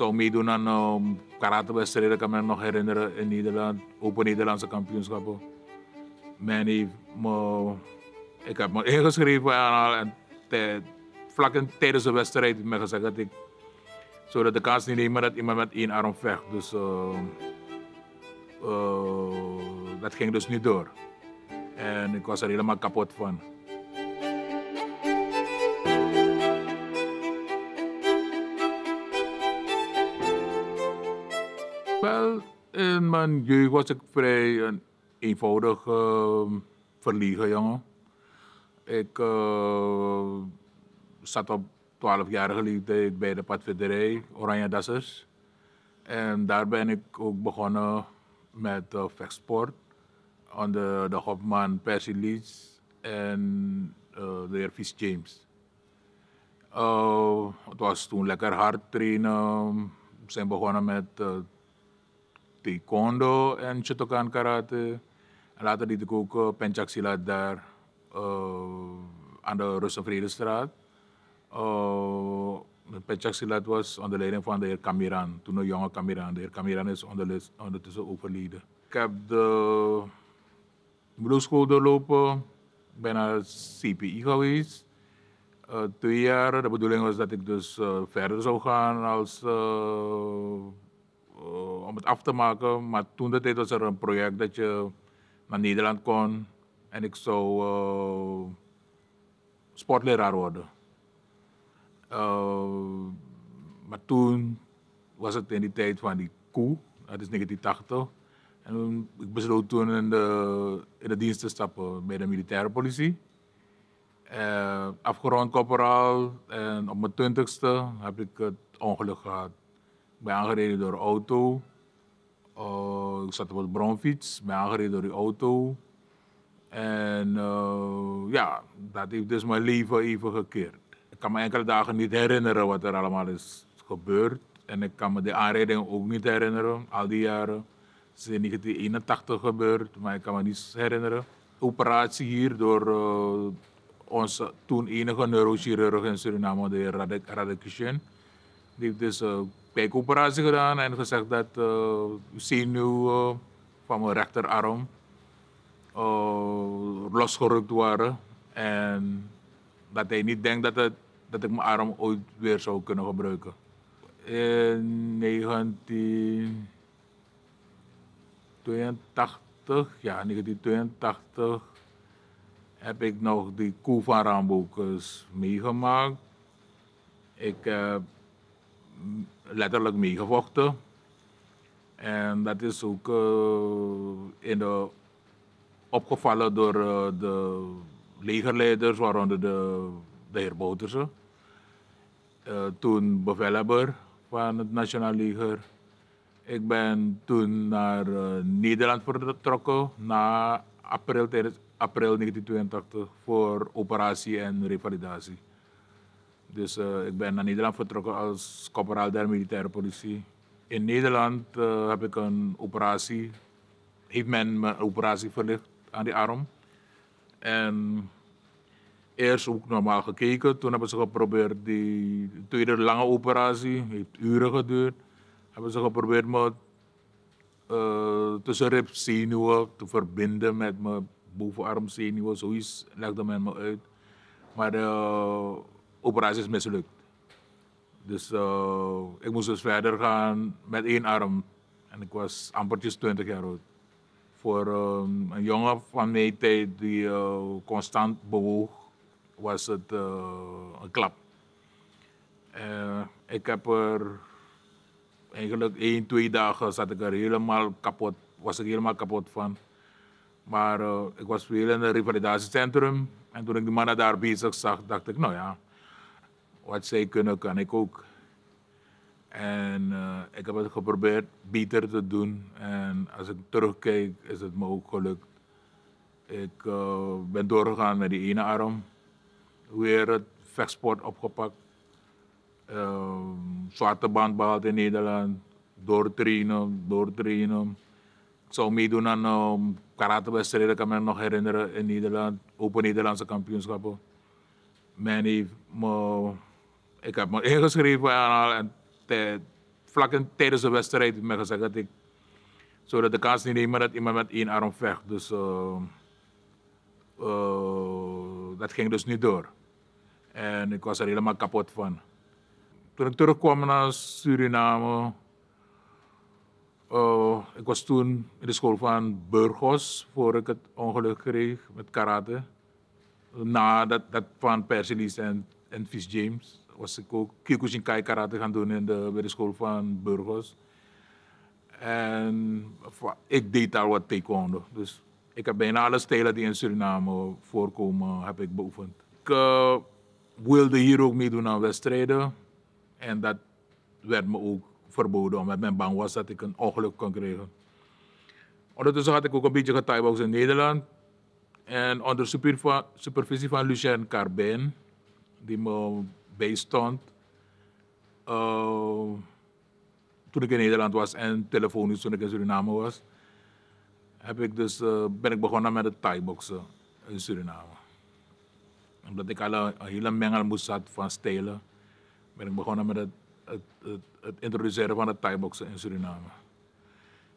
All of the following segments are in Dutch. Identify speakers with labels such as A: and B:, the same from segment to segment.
A: zou meedoen aan um, karatewedstrijden, kan me nog herinneren in Nederland, Open Nederlandse kampioenschappen. Mijn heeft me, ik heb me ingeschreven en, vlak in, tijdens de wedstrijd ik ik gezegd dat ik, zodat de kans niet nemen dat iemand met één arm vecht. Dus um, uh, dat ging dus niet door. En ik was er helemaal kapot van. in mijn jeugd was ik vrij een eenvoudige uh, jongen. Ik zat eh, op 12-jarige leeftijd bij de padvinderij Oranje Dassers. En daar ben ik ook begonnen met uh, vechtsport. Onder de hopman Percy Leeds en eh, de heer Vis James. het was toen lekker hard trainen. We zijn begonnen met taekwondo en en karate आनी आतां दितकूक पेंचाक सिलादार daar uh, de Fredestad. Uh, de Silat was onder leiding van de heer Kamiran, toen een jonge Kamiran. De heer Kamiran is ondertussen overleden. Ik heb de bloedschool doorlopen, ben naar CPI geweest. Uh, twee jaar, de bedoeling was dat ik dus verder zou gaan als eh, om het af te maken. Maar toen dat was er een project dat je naar Nederland kon en ik zou eh, sportleraar worden. Eh, maar toen was het in die tijd van die koe, dat is 1980. En ik besloot toen in de, in de dienst te stappen bij de militaire politie. Uh, afgerond corporaal en op mijn twintigste heb ik het ongeluk gehad ben aangereden door een auto. ik zat op een bromfiets, ben aangereden door de auto. Eh, en eh, ja, dat heeft dus mijn leven even gekeerd. Ik kan me enkele dagen niet herinneren wat er allemaal is gebeurd. En ik kan me de aanrijding ook niet herinneren, al die jaren. Het is in 1981 gebeurd, maar ik kan me niet herinneren. Operatie hier door uh, onze toen enige neurochirurg in Suriname, de heer Radek Die heeft dus operatie gedaan en gezegd dat uh, eh, zenuw eh, van mijn rechterarm eh, losgerukt waren. En dat hij niet denkt dat, het, dat ik mijn arm ooit weer zou kunnen gebruiken. In 1982, ja 1982, heb ik nog die koe van Ramboekes meegemaakt. Ik heb letterlijk meegevochten. En dat is ook eh, in de, opgevallen door eh, de legerleiders, waaronder de, de heer Bouterse. Eh, toen bevelhebber van het Nationaal Leger. Ik ben toen naar Nederland vertrokken na april, april 1982 voor operatie en revalidatie. Dus eh, ik ben naar Nederland vertrokken als corporaal der militaire politie. In Nederland eh, heb ik een operatie, heeft men mijn operatie verlicht aan die arm. En eerst ook normaal gekeken, toen hebben ze geprobeerd die tweede lange operatie, heeft uren geduurd, hebben ze geprobeerd me uh, eh, tussen zenuwen te verbinden met mijn bovenarm zenuwen, zoiets legde men me uit. Maar operatie is mislukt. Dus eh, ik moest dus verder gaan met één arm. En ik was ampertjes 20 jaar oud. Voor ehm, een jongen van mijn tijd die eh, constant bewoog, was het eh, een klap. ik heb er eigenlijk één, twee dagen zat ik er helemaal kapot, was ik helemaal kapot van. Maar ik was veel in het revalidatiecentrum. En toen ik de mannen daar bezig zag, dacht ik, nou ja, wat zij kunnen, kan ik ook. En eh, ik heb het geprobeerd beter te doen. En als ik terugkijk, is het me ook gelukt. Ik eh, ben doorgegaan met die ene arm. Weer het vechtsport opgepakt. Uh, zwarte band behaald in Nederland. Doortrainen, doortrainen. Ik zou meedoen aan um, karatewedstrijden, kan me nog herinneren, in Nederland. Open Nederlandse kampioenschappen. Men heeft me ik heb me ingeschreven en al. En vlak in, tijdens de wedstrijd heb ik gezegd dat ik. Zodat de kans niet nemen dat iemand met één arm vecht. Dus eh, eh, dat ging dus niet door. En ik was er helemaal kapot van. Toen ik terugkwam naar Suriname. Eh, ik was toen in de school van Burgos, voor ik het ongeluk kreeg met karate. Na dat, dat van Persilis en, en Fish James was ik ook kai karate gaan doen in de, bij school van Burgos. En ik deed daar wat taekwondo. Dus ik heb bijna alle stijlen die in Suriname voorkomen, heb ik beoefend. Ik eh, wilde hier ook meedoen aan wedstrijden. En dat werd me ook verboden, omdat men bang was dat ik een ongeluk kon krijgen. Ondertussen had ik ook een beetje getijbox in Nederland. En onder supervisie van Lucien Carbijn, die me bijstand. Uh, toen ik in Nederland was en telefonisch toen ik in Suriname was, heb ik dus, uh, ben ik begonnen met het thai-boksen in Suriname. Omdat ik al een, hele hele mengelmoes had van stelen, ben ik begonnen met het, het, het, het introduceren van het thai-boksen in Suriname.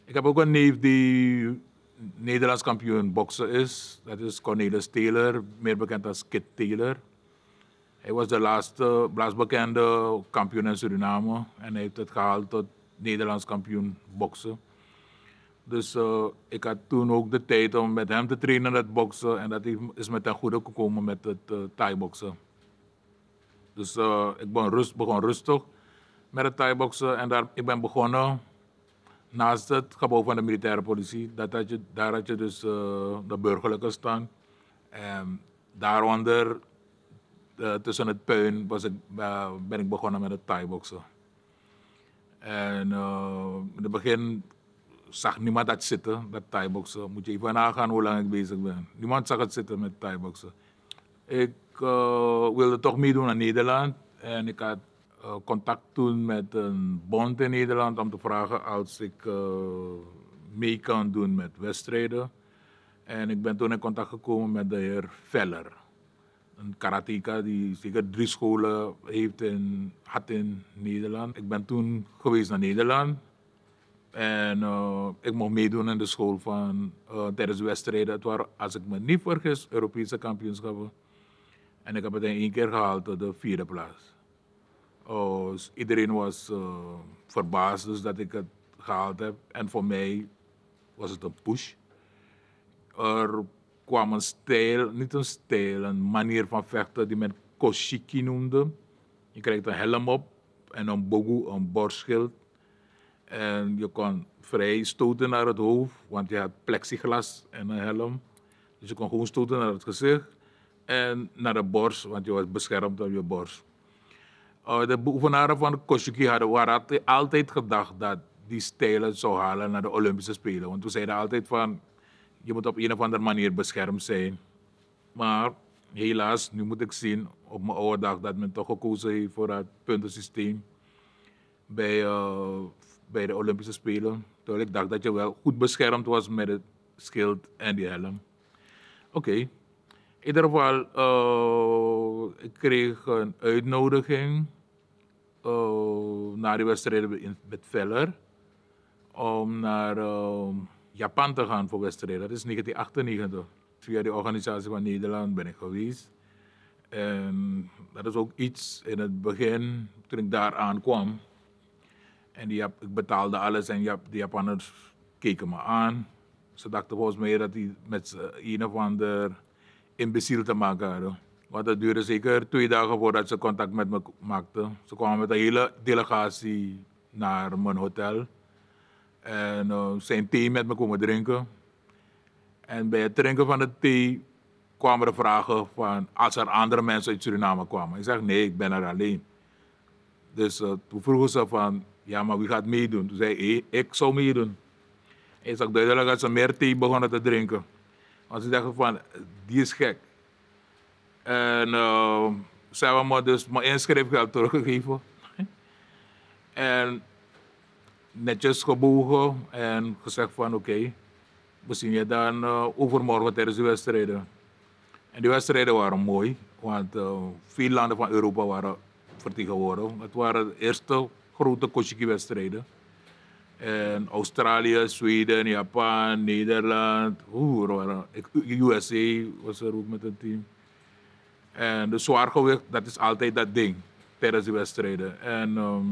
A: Ik heb ook een neef die Nederlands kampioen boksen is. Dat is Cornelis Taylor, meer bekend als Kit Taylor. Hij was de laatste blaasbekende kampioen in Suriname. En hij heeft het gehaald tot Nederlands kampioen boksen. Dus ik eh, had toen ook de tijd om met hem te trainen het boksen. En dat is met ten goede gekomen met het uh, Thai-boksen. Dus ik eh, ben rust, begon rustig met het Thai-boksen. En daar, ik ben begonnen naast het gebouw van de militaire politie. Dat je, daar had je dus de burgerlijke stand. En daaronder eh, tussen het puin was ik, eh, ben ik begonnen met het thai-boksen. En eh, in het begin zag niemand dat zitten, dat thai-boksen. Moet je even nagaan hoe lang ik bezig ben. Niemand zag het zitten met thai-boksen. Ik wilde toch meedoen aan Nederland. En ik had contact toen met een bond in Nederland om te vragen als ik mee kan doen met wedstrijden. En ik ben toen in contact gekomen met de heer Veller een karateka die zeker drie scholen heeft in, had in Nederland. Ik ben toen geweest naar Nederland. En eh, ik mocht meedoen in de school van uh, tijdens wedstrijden. Het waren, als ik me niet vergis, Europese kampioenschappen. En ik heb het in één keer gehaald tot de vierde plaats. Oh, dus iedereen was eh, verbaasd dus dat ik het gehaald heb. En voor mij was het een push. Er kwam een stijl, niet een stijl, een manier van vechten die men koshiki noemde. Je kreeg een helm op en een bogu, een borstschild. En je kon vrij stoten naar het hoofd, want je had plexiglas en een helm. Dus je kon gewoon stoten naar het gezicht en naar de borst, want je was beschermd op je borst. Eh, de beoefenaren van Koshiki hadden waren altijd gedacht dat die stijlen zou halen naar de Olympische Spelen. Want we zeiden altijd van, je moet op een of andere manier beschermd zijn. Maar helaas, nu moet ik zien op mijn oude dag dat men toch gekozen heeft voor het puntensysteem bij, eh, bij de Olympische Spelen. Terwijl ik dacht dat je wel goed beschermd was met het schild en die helm. Oké. In ieder geval, uh, ik kreeg een uitnodiging uh, eh, naar die wedstrijden met Veller. Om naar Japan te gaan voor wedstrijden. Dat is 1998. Via de organisatie van Nederland ben ik geweest. En ehm, dat is ook iets in het begin, toen ik daar aankwam. En die, ik betaalde alles en de Japanners keken me aan. Ze dachten volgens mij dat die met een of ander imbeciel te maken hadden. Want dat duurde zeker twee dagen voordat ze contact met me maakten. Ze kwamen met een hele delegatie naar mijn hotel. En uh, zijn thee met me komen drinken. En bij het drinken van de thee kwamen er vragen van als er andere mensen uit Suriname kwamen. Ik zeg nee, ik ben er alleen. Dus eh, toen vroegen ze van ja, maar wie gaat meedoen? Toen zei ik, ik zou meedoen. En ik zag duidelijk dat ze meer thee begonnen te drinken. Want ze dachten van, die is gek. En uh, ze hebben me dus mijn inschrijfgeld teruggegeven. en netjes gebogen en gezegd van oké, okay, we zien je dan eh, overmorgen tijdens de wedstrijden. En die wedstrijden waren mooi, want eh, veel landen van Europa waren vertegenwoordigd. Het waren de eerste grote Koshiki-wedstrijden. En Australië, Zweden, Japan, Nederland, hoe waren USA was er ook met het team. En de zwaargewicht, dat is altijd dat ding tijdens de wedstrijden. En ehm,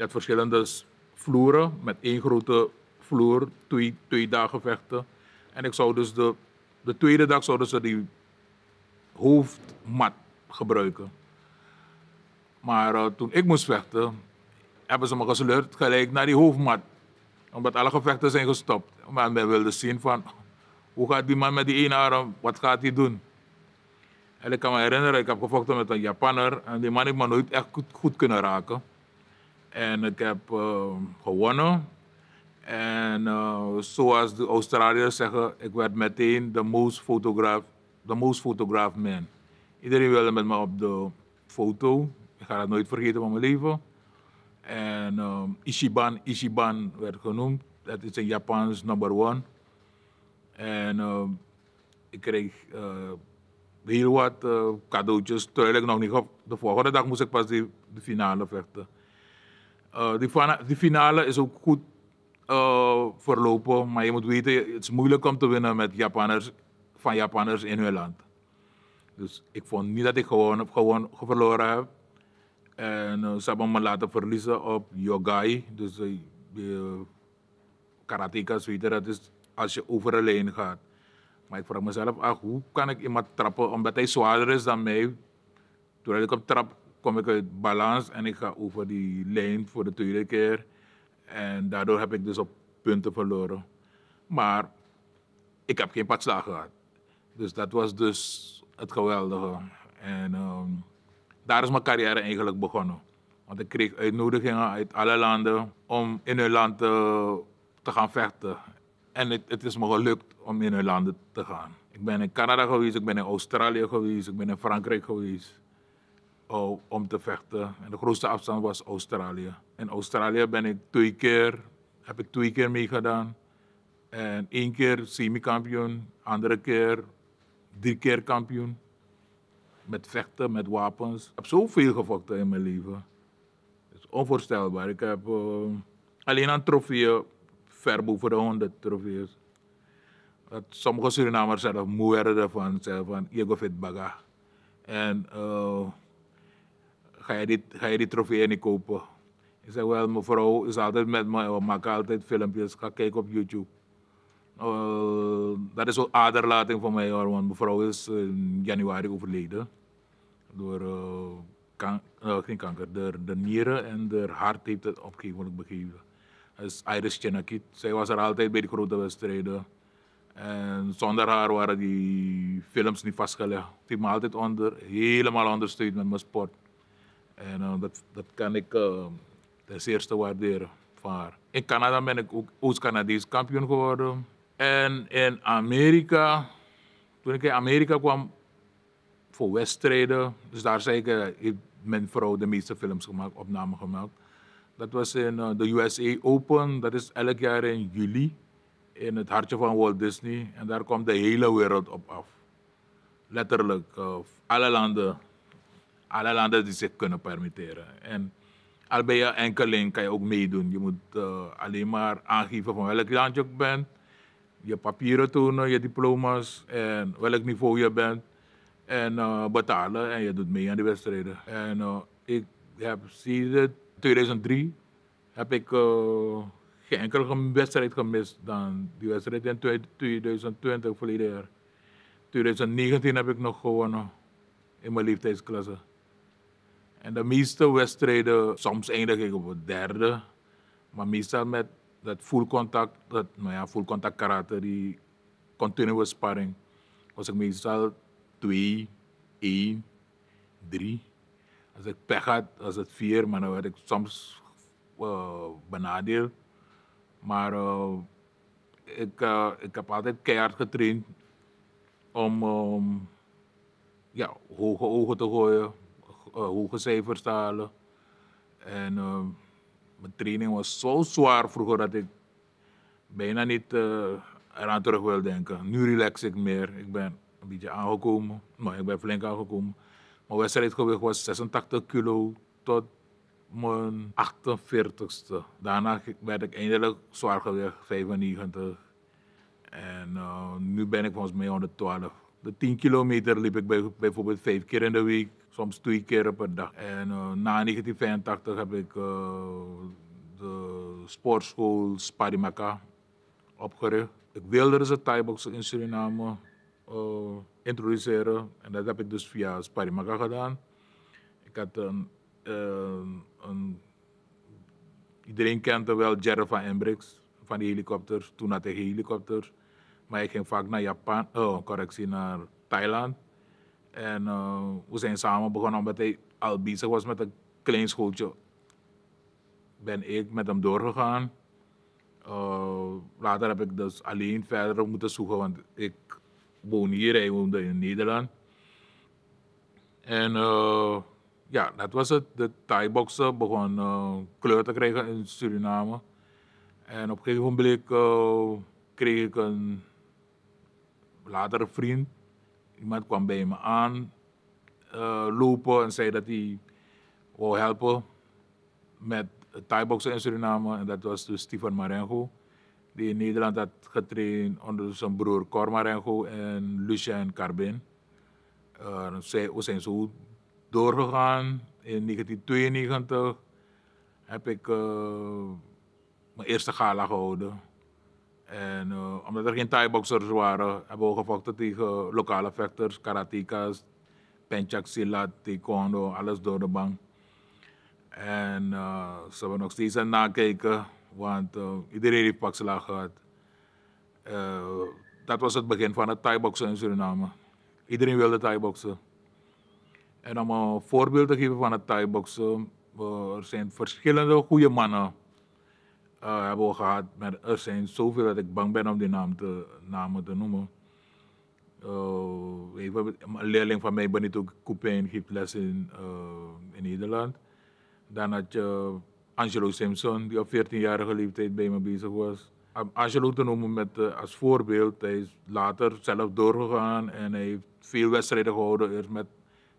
A: je verschillende vloeren met één grote vloer, twee, twee dagen vechten. En ik zou dus de, de tweede dag zouden ze die hoofdmat gebruiken. Maar eh, toen ik moest vechten, hebben ze me gesleurd gelijk naar die hoofdmat. Omdat alle gevechten zijn gestopt. Maar men wilde zien van, hoe gaat die man met die ene arm, wat gaat hij doen? En ik kan me herinneren, ik heb gevochten met een Japanner en die man heeft me nooit echt goed, goed kunnen raken. En um, ik heb uh, gewonnen. En zoals de Australiërs zeggen, ik werd meteen de most photograph, de most photograph man. Iedereen wilde met me op de foto. Ik ga dat nooit vergeten van mijn leven. En um, Ishiban, Ishiban werd genoemd. Dat is een Japans number one. En um, ik kreeg uh, heel wat uh, cadeautjes, terwijl ik nog niet op. De volgende dag moest ik pas de finale vechten. Eh, die, finale is ook goed eh, verlopen, maar je moet weten, het is moeilijk om te winnen met Japanners, van Japanners in hun land. Dus ik vond niet dat ik gewoon, gewoon verloren heb. En uh, ze hebben me laten verliezen op yogai. Dus uh, de karatekas weten dat is als je over de lijn gaat. Maar ik vraag mezelf af, ah, hoe kan ik iemand trappen omdat hij zwaarder is dan mij? Toen ik op trap kom ik uit balans en ik ga over die lijn voor de tweede keer. En daardoor heb ik dus op punten verloren. Maar ik heb geen padslag gehad. Dus dat was dus het geweldige. En ehm, daar is mijn carrière eigenlijk begonnen. Want ik kreeg uitnodigingen uit alle landen om in hun land te, eh, te gaan vechten. En het, het, is me gelukt om in hun landen te gaan. Ik ben in Canada geweest, ik ben in Australië geweest, ik ben in Frankrijk geweest. Oh, om te vechten. En de grootste afstand was Australië. In Australië ben ik twee keer, heb ik twee keer meegedaan. En één keer semi-kampioen, andere keer drie keer kampioen. Met vechten, met wapens. Ik heb zoveel gevochten in mijn leven. is onvoorstelbaar. Ik heb eh, alleen aan trofeeën ver boven de honderd trofeeën. Dat sommige Surinamers zelf moe werden van, van het Baga. En uh, ga je die, ga je die trofee niet kopen? Ik zei, wel, mevrouw is altijd met mij, we maken altijd filmpjes, ga kijken op YouTube. Nou, eh, dat is een aderlating van mij hoor, want mevrouw is in januari overleden. Door uh, kan, eh, geen kanker, de, de nieren en de hart heeft het op een is Iris Chenakit. Zij was er altijd bij de grote wedstrijden. En zonder haar waren die films niet vastgelegd. Ze heeft me altijd onder, helemaal ondersteund met mijn sport. En eh, dat, dat kan ik uh, ehm, ten eerste waarderen van In Canada ben ik ook Oost-Canadees kampioen geworden. En in Amerika, toen ik in Amerika kwam voor wedstrijden, dus daar zei ik, heeft eh, mijn vrouw de meeste films gemaakt, opnamen gemaakt. Dat was in eh, de USA Open, dat is elk jaar in juli, in het hartje van Walt Disney. En daar komt de hele wereld op af. Letterlijk, alle landen alle landen die zich kunnen permitteren. En al ben je enkeling, kan je ook meedoen. Je moet eh, alleen maar aangeven van welk land je bent, je papieren tonen, je diploma's en welk niveau je bent. En eh, betalen en je doet mee aan de wedstrijden. En eh, ik heb sinds 2003 heb ik geen enkele wedstrijd gemist dan die wedstrijd in 2020, verleden jaar. 2019 heb ik nog gewonnen in mijn leeftijdsklasse. En de meeste wedstrijden, soms eindig ik op het derde. Maar meestal met dat full contact, dat, nou ja, full contact karate, die continuous sparring, was ik meestal twee, één, drie, Als ik pech had, was het vier, maar dan werd ik soms uh, benadeeld. Maar eh, ik, eh, ik heb altijd keihard getraind om ehm, ja, hoge ogen te gooien eh, hoge cijfers te halen. En eh, mijn training was zo zwaar vroeger dat ik bijna niet eh, eraan terug wil denken. Nu relax ik meer. Ik ben een beetje aangekomen. Maar ik ben flink aangekomen. Mijn wedstrijdgewicht was 86 kilo tot mijn 48ste. Daarna werd ik eindelijk zwaar gewicht, 95. En nu ben ik volgens mij 112. De 10 kilometer liep ik bijvoorbeeld vijf keer in de week, soms twee keer per dag. En uh, na 1985 heb ik eh, de sportschool Sparimaka opgericht. Ik wilde dus het Thaiboxen in Suriname eh, introduceren. En dat heb ik dus via Sparimaka gedaan. Ik had een, een iedereen kent wel Jerry van Embrix, van de helikopters. Toen had hij helikopter. Maar ik ging vaak naar Japan, oh, correctie, naar Thailand. En eh, we zijn samen begonnen omdat hij al bezig was met een klein schooltje. Ben ik met hem doorgegaan. Eh, later heb ik dus alleen verder moeten zoeken, want ik woon hier, hij woonde in Nederland. En eh, ja, dat was het. De Thai-boksen begon uh, kleur te krijgen in Suriname. En op een gegeven moment kreeg ik een latere vriend. Iemand kwam bij me aan uh, lopen en zei dat hij wou helpen met Thai-boksen in Suriname. En dat was dus Steven Marengo, die in Nederland had getraind onder zijn broer Cor en Lucien Carbin. Uh, we zijn zo doorgegaan. In 1992 heb ik eh, mijn eerste gala gehouden en uh, omdat er geen Thai-boxers waren, hebben we gevochten tegen lokale vechters, karateka's, penchak, silat, taekwondo, alles door de bank. En uh, ze hebben nog steeds aan nakijken, want eh, iedereen heeft pakslag gehad. dat was het begin van het thai boxen in Suriname. Iedereen wilde thai boxen En om een voorbeeld te geven van het thai boxen er zijn verschillende goede mannen uh, hebben we gehad. Maar er zijn zoveel dat ik bang ben om die naam te, namen te noemen. Eh, een leerling van mij, Benito Coupin, geeft les in, eh, in Nederland. Dan had je Angelo Simpson, die op 14-jarige leeftijd bij me bezig was. Angelo te noemen met, als voorbeeld, hij is later zelf doorgegaan en hij heeft veel wedstrijden gehouden. Eerst met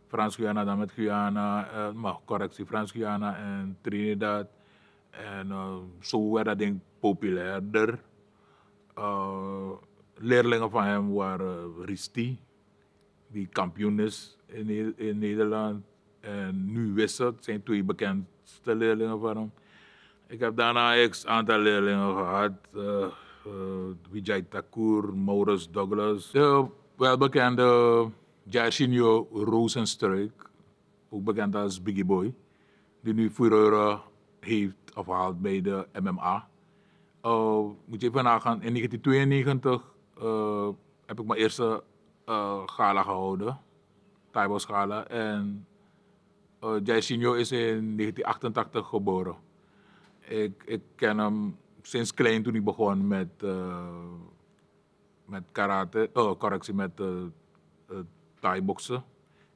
A: Frans-Guyana, dan met Guyana, maar correctie, Frans-Guyana en Trinidad. En zo eh, werd dat ding populairder. Eh, leerlingen van hem waren Risti, die kampioen is in, in Nederland. En nu Wissert zijn twee bekendste leerlingen van hem. Ik heb daarna een aantal leerlingen gehad. Uh, Vijay Thakur, Maurice Douglas. De welbekende Jairzinho Rosenstruik, ook bekend als Biggie Boy, die nu furore heeft of afgehaald bij de MMA. Uh, eh, moet je even nagaan, in 1992 eh, heb ik mijn eerste eh, gala gehouden. Taibos gala. En Jai Sinjo is in 1988 geboren. Ik, ik ken hem sinds klein toen ik begon met, met karate, oh, correctie, met uh,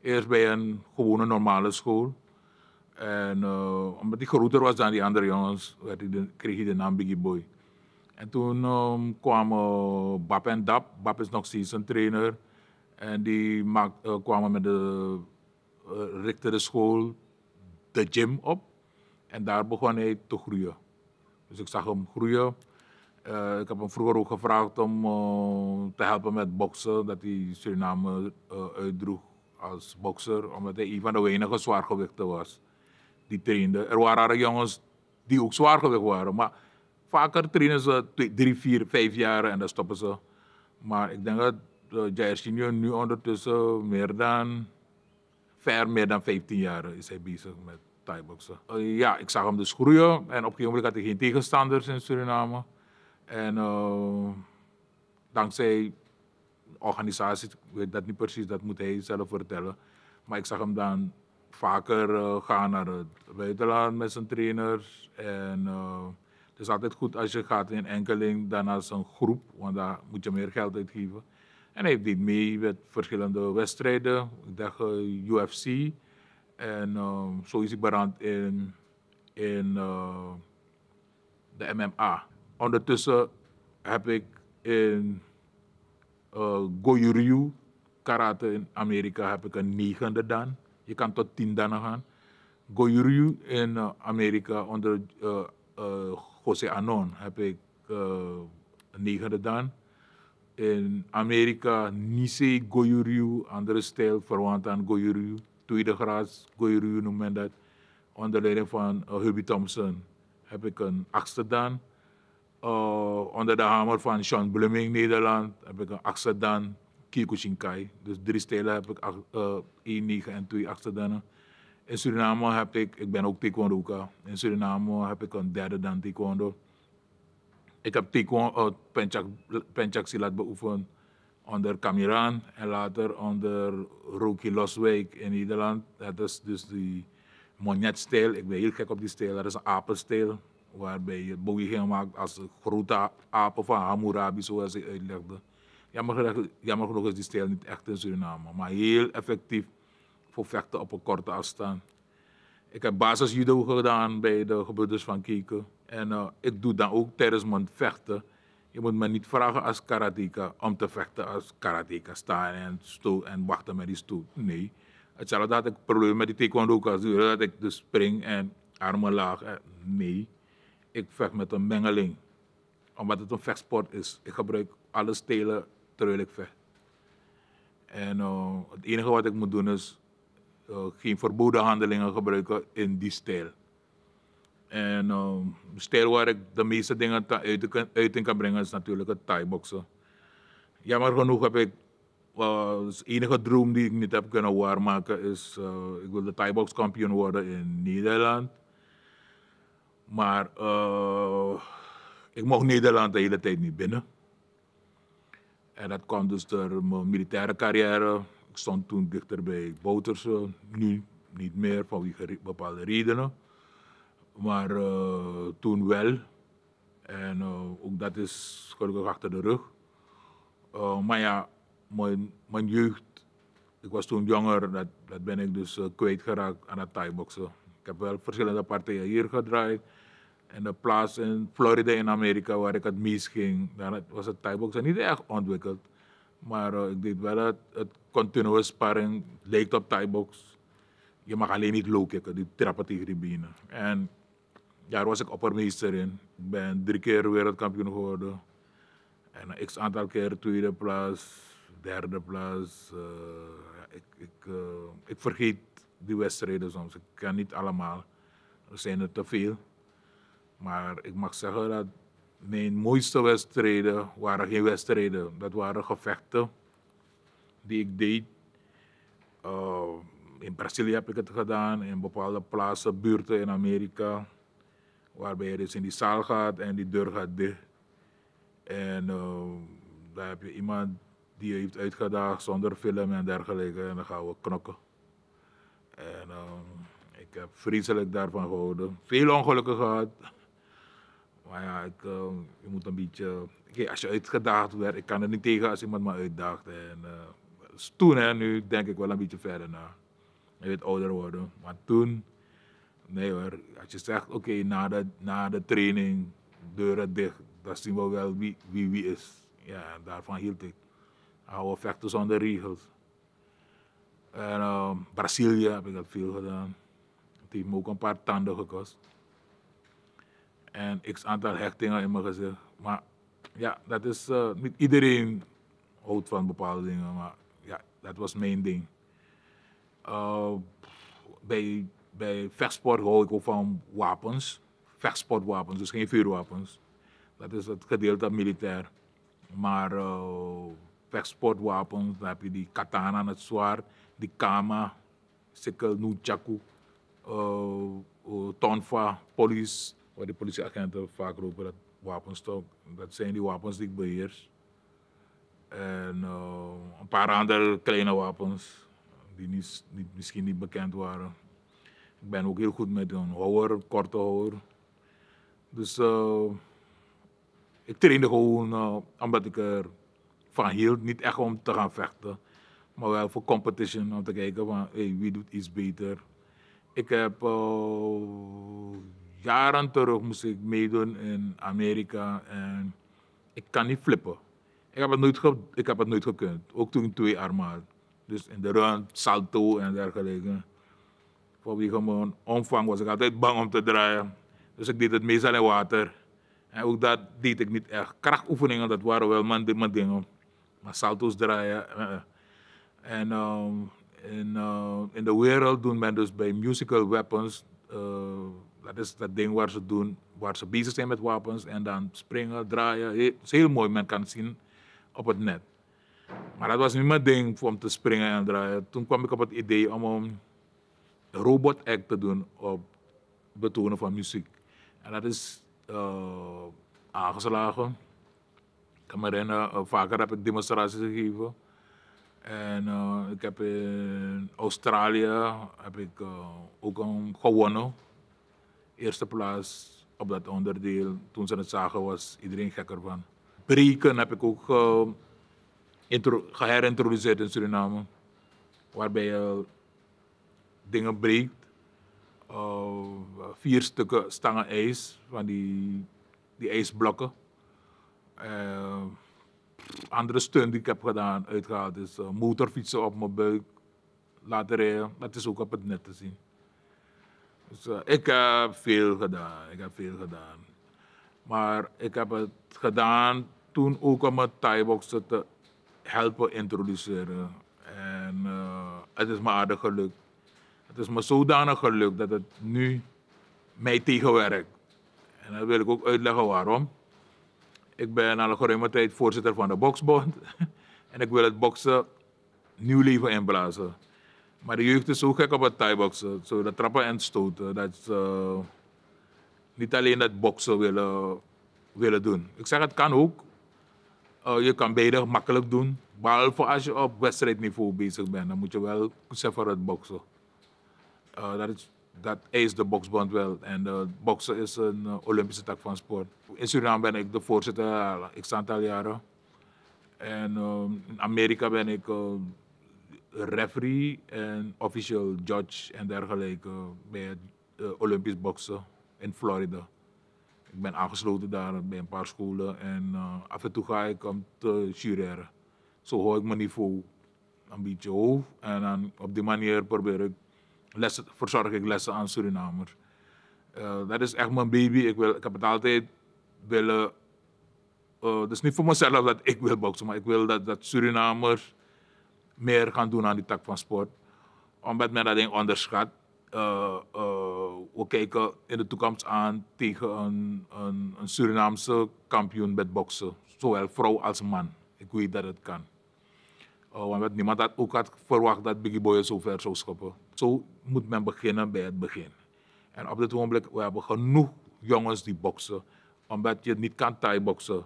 A: Eerst bij een gewone normale school. En uh, omdat hij groter was dan die andere jongens, hij kreeg hij de naam Biggie Boy. En toen ehm, kwamen Bap en Dap. Bap is nog steeds een trainer. En die maak eh, kwamen met de uh, de school, de gym op. En daar begon hij te groeien. Dus ik zag hem groeien. ik heb hem vroeger ook gevraagd om te helpen met boksen, dat hij Suriname uh, uitdroeg als bokser, omdat hij een van de weinige zwaargewichten was die trainden. Er waren jongens die ook zwaargewicht waren. Maar vaker trainen ze twee, drie, vier, vijf jaar en dan stoppen ze. Maar ik denk dat uh, Jair Senior nu ondertussen meer dan, ver meer dan 15 jaar is hij bezig met Thai-boksen. Eh, ja, ik zag hem dus groeien en op een gegeven moment had hij geen tegenstanders in Suriname. En uh, dankzij organisatie, ik weet dat niet precies, dat moet hij zelf vertellen. Maar ik zag hem dan vaker uh, gaan naar het buitenland met zijn trainers. En eh, het is altijd goed als je gaat in enkeling, dan als een groep, want daar moet je meer geld uitgeven. En hij deed mee met verschillende wedstrijden. Ik dacht eh, UFC. En zo is ik berand in, in de MMA. Ondertussen heb ik in Goju-Ryu karate in Amerika heb ik een negende dan. Je kan tot tien dan gaan. Goyuru in eh, Amerika onder uh, José Anon heb ik een negen gedaan. In Amerika Nisei Goyuru, andere stijl verwant aan Goyuru. Tweede graad Goyuru noemt men dat. Onder leiding van Hubby Thompson heb ik een achtste gedaan. onder de hamer van Sean Blooming Nederland heb ik een achtste dan Kyokushinkai. Dus drie stijlen heb ik, 1, 9 eh, en 2 dennen. In Suriname heb ik, ik ben ook taekwondoka. In Suriname heb ik een derde dan taekwondo. Ik heb taekwondo, uh, penchak, penchak silat beoefend onder Kamiran en later onder Roki Loswijk in Nederland. Dat is dus die stijl. Ik ben heel gek op die stijl. Dat is een apenstijl waarbij je boeien maakt als grote apen van Hammurabi, zoals hij uitlegde. Jammer genoeg, jammer is die stijl niet echt in Suriname, maar heel effectief voor vechten op een korte afstand. Ik heb judo gedaan bij de gebroeders van Kieken. En eh, ik doe dan ook tijdens mijn vechten. Je moet me niet vragen als karateka om te vechten als karateka. Staan en, stoot en wachten met die stoot. Nee. Hetzelfde dat ik probleem met die taekwondo als dat ik dus spring en armen laag. Nee. Ik vecht met een mengeling. Omdat het een vechtsport is. Ik gebruik alle stelen terwijl ik vecht. En eh, het enige wat ik moet doen is uh, geen verboden handelingen gebruiken in die stijl. En eh, de stijl waar ik de meeste dingen uit kan, kan brengen is natuurlijk het Thai-boksen. Jammer genoeg heb ik, de dus enige droom die ik niet heb kunnen waarmaken is, ik wil de Thai-box kampioen worden in Nederland. Maar ik mocht Nederland de hele tijd niet binnen. En dat kwam dus door mijn militaire carrière. Ik stond toen dichter bij Boters, eh, nu niet meer vanwege bepaalde redenen. Maar eh, toen wel. En eh, ook dat is gelukkig achter de rug. maar ja, mijn, mijn jeugd, ik was toen jonger, dat, dat ben ik dus kwijtgeraakt aan het thai Ik heb wel verschillende partijen hier gedraaid. En de plaats in Florida in Amerika waar ik het meest ging, daar was het thai niet erg ontwikkeld. Maar eh, ik deed wel het, het continue sparring, leek op thai -box. Je mag alleen niet low kicken, die trappen tegen die benen. En daar was ik oppermeester in. Ik ben drie keer wereldkampioen geworden. En een x aantal keer tweede plaats, derde plaats. Eh, ik, ik, eh, ik vergeet die wedstrijden soms. Ik kan niet allemaal. Er zijn er te veel. Maar ik mag zeggen dat mijn mooiste wedstrijden waren geen wedstrijden. Dat waren gevechten die ik deed. Eh, in Brazilië heb ik het gedaan, in bepaalde plaatsen, buurten in Amerika. Waarbij je dus in die zaal gaat en die deur gaat dicht. En uh, daar heb je iemand die je heeft uitgedaagd zonder film en dergelijke. En dan gaan we knokken. En eh, ik heb vreselijk daarvan gehouden. Veel ongelukken gehad. Maar ja, ik, ehm, je moet een beetje. Okay, als je uitgedaagd werd, ik kan er niet tegen als iemand me uitdaagt. En, eh, dus toen en nu denk ik wel een beetje verder na. Je weet ouder worden. Maar toen, nee hoor. Als je zegt, oké, na, de, na de training, deuren dicht, dan zien we wel wie wie, wie is. Ja, daarvan hield ik. Oude vechten zonder regels. En uh, Brazilië heb ik dat veel gedaan. Het heeft me ook een paar tanden gekost en x aantal hechtingen in mijn gezicht. Maar ja, dat is, eh, niet iedereen houdt van bepaalde dingen, maar ja, dat was mijn ding. Eh, bij, bij vechtsport hou ik ook van wapens, vechtsportwapens, dus geen vuurwapens. Dat is het gedeelte militair. Maar uh, vechtsportwapens, dan heb je die katana, het zwaard, die kama, sikkel, nunchaku, tonfa, police waar de politieagenten vaak roepen dat wapenstok. Dat zijn die wapens die ik beheers. En eh, een paar andere kleine wapens die niet, misschien niet bekend waren. Ik ben ook heel goed met een houwer, korte houwer. Dus uh, ik trainde gewoon eh, omdat ik er van hield. Niet echt om te gaan vechten, maar wel voor competition. Om te kijken van hey, wie doet iets beter. Ik heb jaren terug moest ik meedoen in Amerika en ik kan niet flippen. Ik heb het nooit, ik heb het nooit gekund, ook toen ik twee armen Dus in de run, salto en dergelijke. Vanwege mijn omvang was ik altijd bang om te draaien. Dus ik deed het meestal in water. En ook dat deed ik niet echt. Krachtoefeningen, dat waren wel mijn, dingen. Maar salto's draaien. Eh, eh. En ehm, in, eh, in de wereld doen men dus bij musical weapons dat is dat ding waar ze doen, waar ze bezig zijn met wapens en dan springen, draaien. Het is heel mooi, men kan het zien op het net. Maar dat was niet mijn ding om te springen en draaien. Toen kwam ik op het idee om een robot act te doen op betonen van muziek. En dat is eh, aangeslagen. Ik kan me herinneren, eh, vaker heb ik demonstraties gegeven. En eh, ik heb in Australië heb ik, ook een gewonnen eerste plaats op dat onderdeel. Toen ze het zagen was iedereen gekker van. Breken heb ik ook uh, eh, geherintroduceerd in Suriname. Waarbij je eh, dingen breekt. Eh, vier stukken stangen ijs van die, die ijsblokken. andere steun die ik heb gedaan, uitgehaald, is motorfietsen op mijn buik laten rijden. Dat is ook op het net te zien ik heb veel gedaan. Ik heb veel gedaan. Maar ik heb het gedaan toen ook om het thai te helpen introduceren. En eh, het is me aardig gelukt. Het is me zodanig gelukt dat het nu mij tegenwerkt. En dat wil ik ook uitleggen waarom. Ik ben al een geruime tijd voorzitter van de Boksbond. en ik wil het boksen nieuw leven inblazen. Maar de jeugd is zo gek op het thai-boksen. Eh, zo dat trappen en stoten. Eh, dat ze eh, niet alleen dat boksen willen, willen doen. Ik zeg, het kan ook. je kan beide makkelijk doen. Behalve als je op wedstrijdniveau bezig bent. Dan moet je wel voor het boksen. dat, is, dat eist de boksband wel. En uh, boksen is een Olympische tak van sport. In Suriname ben ik de voorzitter Ik sta aantal jaren. En ehm, in Amerika ben ik ehm, referee en official judge en dergelijke bij het eh, Olympisch boksen in Florida. Ik ben aangesloten daar bij een paar scholen en eh, af en toe ga ik om te jureren. Zo hou ik mijn niveau een beetje hoog en op die manier probeer ik lessen, verzorg ik lessen aan Surinamers. Eh, dat is echt mijn baby. Ik, wil, ik heb het altijd willen. Uh, is niet voor mezelf dat ik wil boksen, maar ik wil dat, dat Surinamers meer gaan doen aan die tak van sport. Omdat men dat ding onderschat. Uh, we kijken in de toekomst aan tegen een, een, een Surinaamse kampioen met boksen. Zowel vrouw als man. Ik weet dat het kan. Eh, want niemand had ook had verwacht dat Biggie Boy zo ver zou schoppen. Zo moet men beginnen bij het begin. En op dit moment we hebben genoeg jongens die boksen. Omdat je niet kan thai boksen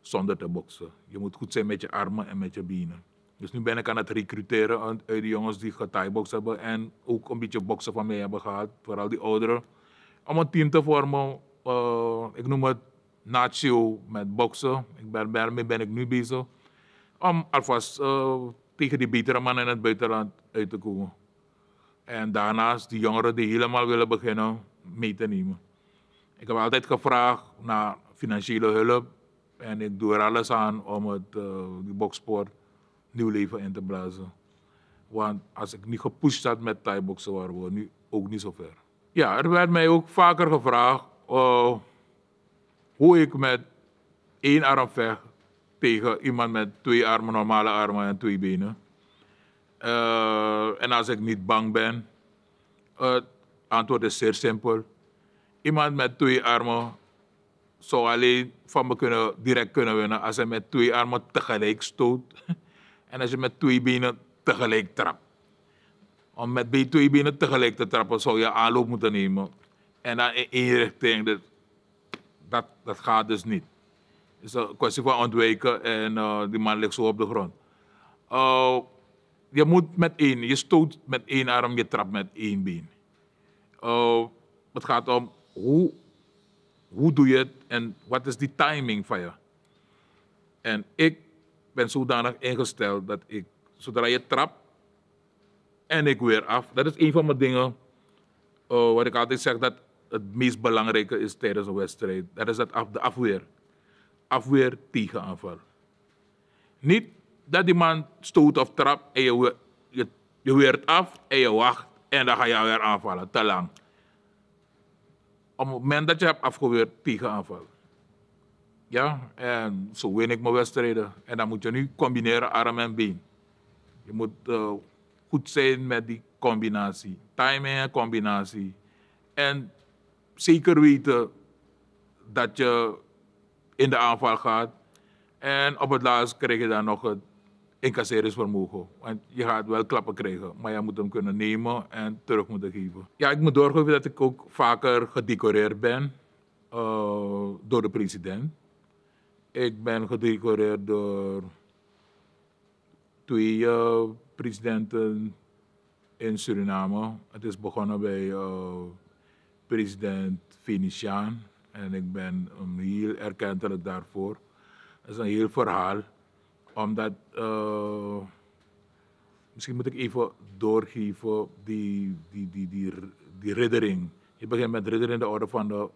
A: zonder te boksen. Je moet goed zijn met je armen en met je benen. Dus nu ben ik aan het recruteren uit de jongens die getaaibox hebben en ook een beetje boksen van mij hebben gehad, vooral die ouderen. Om een team te vormen, eh, ik noem het Nacho met boksen. Ik ben, daarmee ben ik nu bezig. Om alvast uh, tegen die betere mannen in het buitenland uit te komen. En daarnaast die jongeren die helemaal willen beginnen mee te nemen. Ik heb altijd gevraagd naar financiële hulp en ik doe er alles aan om het, uh, boksport nieuw leven in te blazen. Want als ik niet gepusht had met thai waren we nu ook niet zo ver. Ja, er werd mij ook vaker gevraagd eh, hoe ik met één arm vecht tegen iemand met twee armen, normale armen en twee benen. Eh, en als ik niet bang ben, het antwoord is zeer simpel. Iemand met twee armen zou alleen van me kunnen, direct kunnen winnen als hij met twee armen tegelijk stoot. En als je met twee benen tegelijk trapt. Om met twee benen tegelijk te trappen zou je aanloop moeten nemen. En dan in één richting. Dat, dat gaat dus niet. Het is een kwestie van ontwijken en eh, die man ligt zo op de grond. Eh, je moet met één, je stoot met één arm, je trapt met één been. Eh, het gaat om hoe, hoe doe je het en wat is die timing van je. En ik ben zodanig ingesteld dat ik, zodra je trapt en ik weer af. Dat is een van mijn dingen, uh, wat ik altijd zeg, dat het meest belangrijke is tijdens een wedstrijd. Dat is dat af, de afweer. Afweer tegenaanval. Niet dat die man stoot of trapt en je, je, je weert af en je wacht en dan ga je weer aanvallen, te lang. Op het moment dat je hebt afgeweerd, tegenaanval. Ja, en zo win ik mijn wedstrijden. En dan moet je nu combineren arm en been. Je moet eh, goed zijn met die combinatie. Timing en combinatie. En zeker weten dat je in de aanval gaat. En op het laatst krijg je dan nog het incasseringsvermogen. Want je gaat wel klappen krijgen, maar je moet hem kunnen nemen en terug moeten geven. Ja, ik moet doorgeven dat ik ook vaker gedecoreerd ben eh, door de president. Ik ben gedecoreerd door twee eh, presidenten in Suriname. Het is begonnen bij eh, president Venetiaan en ik ben hem heel erkentelijk daarvoor. Dat is een heel verhaal, omdat eh, misschien moet ik even doorgeven die, die, die, die, die riddering. Je begint met riddering in de orde van de,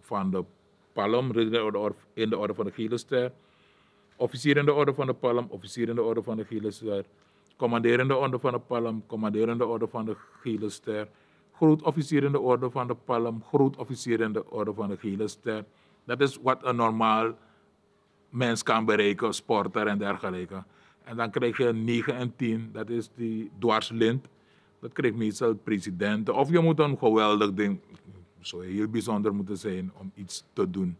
A: van de palm, in de orde van de gele ster. Officier in de orde van de palm, officier in de orde van de gele ster. Commandeer in de orde van de palm, commandeer in de orde van de gele ster. Groot officier in de orde van de palm, groot officier in de orde van de gele ster. Dat is wat een normaal mens kan bereiken, sporter en dergelijke. En dan krijg je 9 en 10, dat is die dwarslint. Dat krijgt meestal presidenten. Of je moet een geweldig ding, zou heel bijzonder moeten zijn om iets te doen.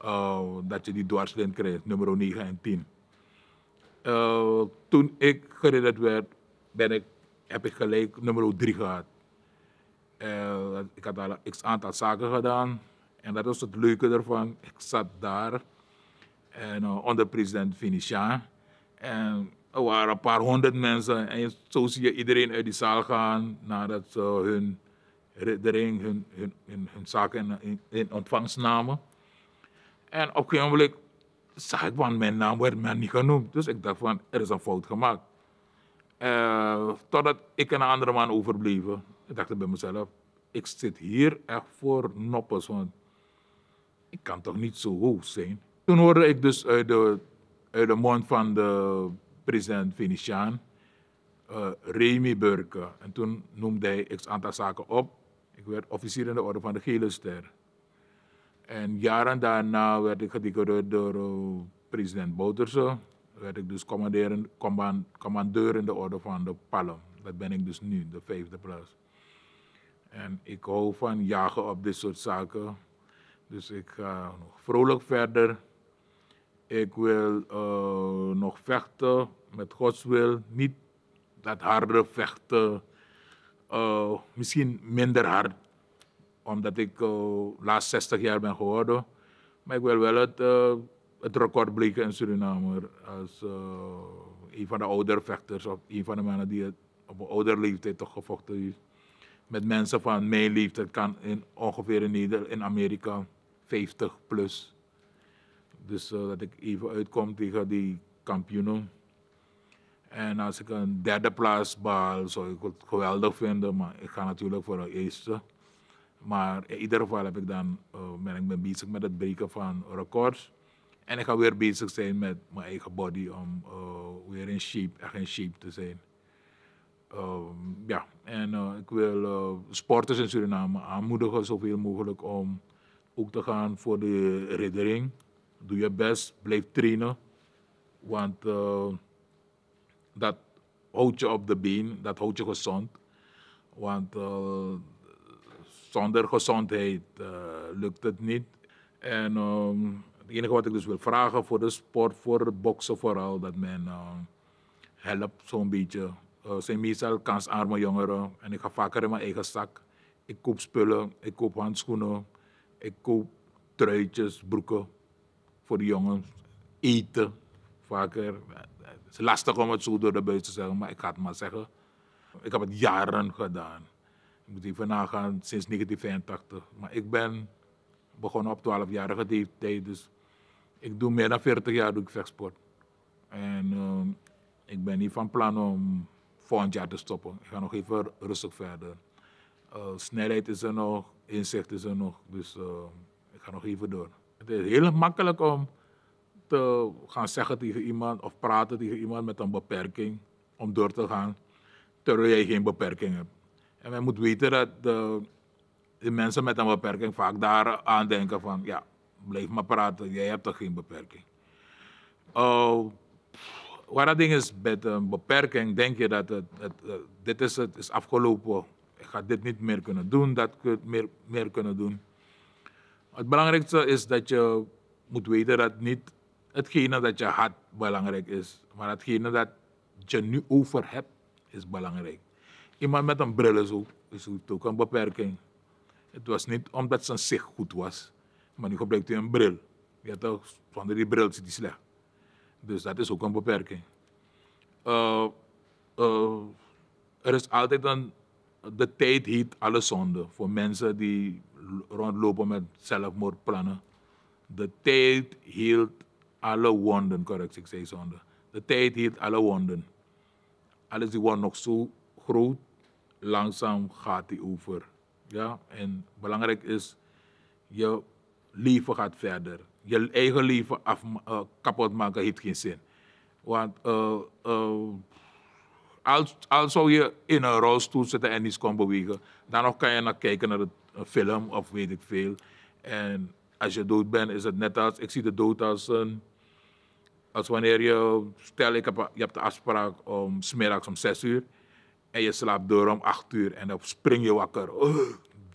A: Eh, dat je die dwarslint krijgt, nummer 9 en 10. Eh, toen ik gered werd, ben ik, heb ik gelijk nummer 3 gehad. Eh, ik had al x aantal zaken gedaan. En dat was het leuke ervan. Ik zat daar en, onder president Finician. En er waren een paar honderd mensen. En zo zie je iedereen uit die zaal gaan nadat ze hun riddering hun, hun, hun, hun zaken in, ontvangst namen. En op een gegeven moment zag ik, van mijn naam werd mij niet genoemd. Dus ik dacht van, er is een fout gemaakt. Uh, totdat ik en een andere man overbleven. Ik dacht bij mezelf, ik zit hier echt voor noppers, want ik kan toch niet zo hoog zijn. Toen hoorde ik dus uit de, uit de mond van de president Venetiaan, uh, Remy Burke. En toen noemde hij x aantal zaken op ik werd officier in de orde van de Gele Ster. En jaren daarna werd ik gedecoreerd door eh, president Bouterse. Werd ik dus command, commandeur in de orde van de Palm. Dat ben ik dus nu, de vijfde plaats. En ik hou van jagen op dit soort zaken. Dus ik ga nog vrolijk verder. Ik wil eh, nog vechten met Gods wil. Niet dat harde vechten eh, misschien minder hard, omdat ik uh, eh, laatste 60 jaar ben geworden. Maar ik wil wel het, eh, het record breken in Suriname als een van de oudere vechters of een van de mannen die het op een ouder leeftijd toch gevochten heeft. Met mensen van mijn leeftijd kan in ongeveer in, Nederland, in Amerika 50 plus. Dus dat ik even uitkom tegen die kampioenen. En als ik een derde plaats baal, zou ik het geweldig vinden, maar ik ga natuurlijk voor de eerste. Maar in ieder geval heb ik dan, eh, ben ik ben bezig met het breken van records. En ik ga weer bezig zijn met mijn eigen body om eh, weer in shape, echt in shape te zijn. Ehm, ja, en eh, ik wil sporters in Suriname aanmoedigen zoveel mogelijk om ook te gaan voor de reddering. Doe je best, blijf trainen. Want dat houdt je op de been, dat houdt je gezond. Want eh, zonder gezondheid eh, lukt het niet. En ehm, het enige wat ik dus wil vragen voor de sport, voor het boksen vooral, dat men eh, helpt zo'n beetje. Het zijn meestal kansarme jongeren en ik ga vaker in mijn eigen zak. Ik koop spullen, ik koop handschoenen, ik koop truitjes, broeken voor de jongens. Eten vaker het is lastig om het zo door de buis te zeggen, maar ik ga het maar zeggen. Ik heb het jaren gedaan. Ik moet even nagaan, sinds 1985. Maar ik ben begonnen op 12-jarige tijd, dus ik doe meer dan 40 jaar doe ik vechtsport. En ehm, ik ben niet van plan om volgend jaar te stoppen. Ik ga nog even rustig verder. Eh, snelheid is er nog, inzicht is er nog, dus ehm, ik ga nog even door. Het is heel makkelijk om gaan zeggen tegen iemand of praten tegen iemand met een beperking om door te gaan, terwijl jij geen beperking hebt. En men moet weten dat de, mensen met een beperking vaak daar aan denken van, ja, blijf maar praten, jij hebt toch geen beperking. Oh, waar wat dat ding is, met een beperking denk je dat het, het, dit is, het is afgelopen. Ik ga dit niet meer kunnen doen, dat meer, meer kunnen doen. Het belangrijkste is dat je moet weten dat niet hetgene nou dat je had belangrijk is, maar hetgene nou dat je nu over hebt is belangrijk. Iemand met een bril is ook, is ook een beperking. Het was niet omdat zijn zicht goed was, maar nu gebruikt hij een bril. Ja, toch, zonder die bril hij slecht. Dus dat is ook een beperking. Eh, eh, er is altijd een. De tijd hield alle zonde. Voor mensen die rondlopen met zelfmoordplannen. De tijd hield alle wonden, correct, ik zei zonde. De tijd heet alle wonden. Alles die wordt nog zo groot, langzaam gaat die over. Ja? En belangrijk is, je leven gaat verder. Je eigen leven af, eh, kapot maken heeft geen zin. Want uh, als, als zou je in een rolstoel zitten en niet kon bewegen, dan nog kan je naar kijken naar een film of weet ik veel. En als je dood bent, is het net als, ik zie de dood als een als wanneer je, stel ik heb, je hebt de afspraak om smiddags om 6 uur en je slaapt door om 8 uur en dan spring je wakker. Oh,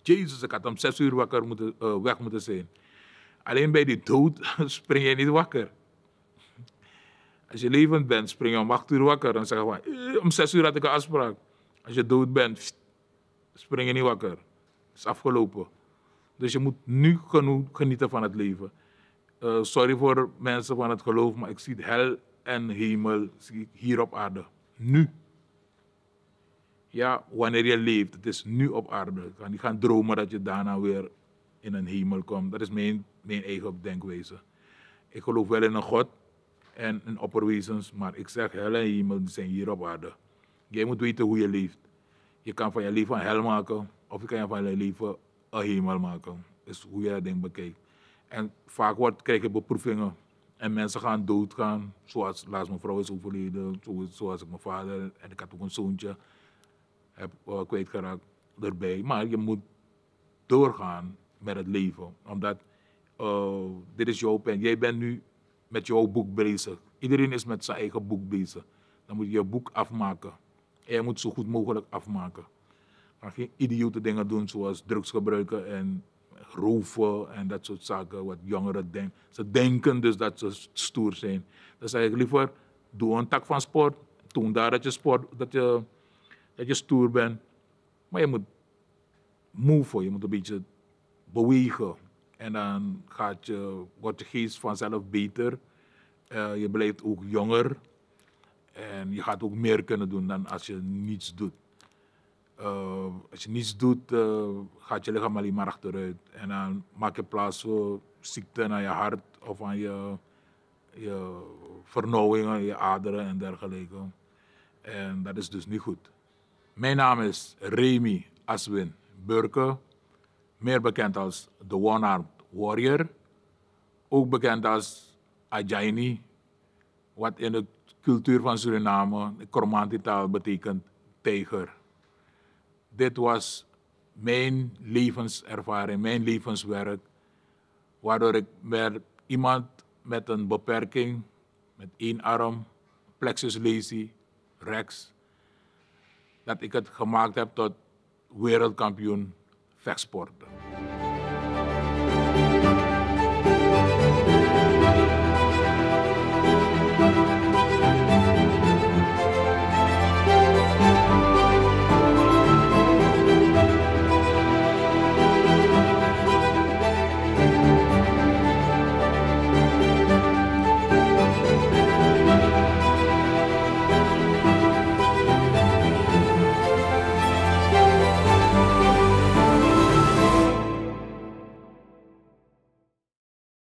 A: Jezus, ik had om 6 uur wakker moeten, eh, weg moeten zijn. Alleen bij die dood spring je niet wakker. Als je levend bent, spring je om 8 uur wakker. Dan zeg je eh, om 6 uur had ik een afspraak. Als je dood bent, spring je niet wakker. Het is afgelopen. Dus je moet nu genoeg genieten van het leven. Eh, sorry voor mensen van het geloof, maar ik zie hel en hemel hier op aarde. Nu. Ja, wanneer je leeft, het is nu op aarde. Je kan niet gaan dromen dat je daarna weer in een hemel komt. Dat is mijn, mijn eigen denkwijze. Ik geloof wel in een God en in opperwezens, maar ik zeg hel en hemel zijn hier op aarde. Jij moet weten hoe je leeft. Je kan van je leven een hel maken, of je kan van je leven een hemel maken. Dat is hoe je dat ding bekijkt. En vaak wordt, krijg je beproevingen. En mensen gaan doodgaan. Zoals laatst mijn vrouw is overleden. Zoals ik mijn vader. En ik had ook een zoontje. Heb eh, kwijtgeraakt erbij. Maar je moet doorgaan met het leven. Omdat eh, dit is jouw pen. Jij bent nu met jouw boek bezig. Iedereen is met zijn eigen boek bezig. Dan moet je je boek afmaken. En je moet zo goed mogelijk afmaken. Maar geen idiote dingen doen zoals drugs gebruiken en roven en dat soort zaken, wat jongeren denken. Ze denken dus dat ze stoer zijn. Dan zeg ik liever, doe een tak van sport. Toen daar dat je, sport, dat je, dat je stoer bent. Maar je moet move, je moet een beetje bewegen. En dan gaat je, wordt je geest vanzelf beter. Eh, je blijft ook jonger. En je gaat ook meer kunnen doen dan als je niets doet. Eh, als je niets doet, eh, gaat je lichaam alleen maar achteruit. En dan maak je plaats voor ziekten aan je hart of aan je, je vernauwingen, je aderen en dergelijke. En dat is dus niet goed. Mijn naam is Remy Aswin Burke, meer bekend als The One-Armed Warrior. Ook bekend als Ajaini, wat in de cultuur van Suriname, de Kormanti-taal betekent tijger dit was mijn levenservaring, mijn levenswerk, waardoor ik met iemand met een beperking, met één arm, plexus lesie, rex, dat ik het gemaakt heb tot wereldkampioen vechtsporten.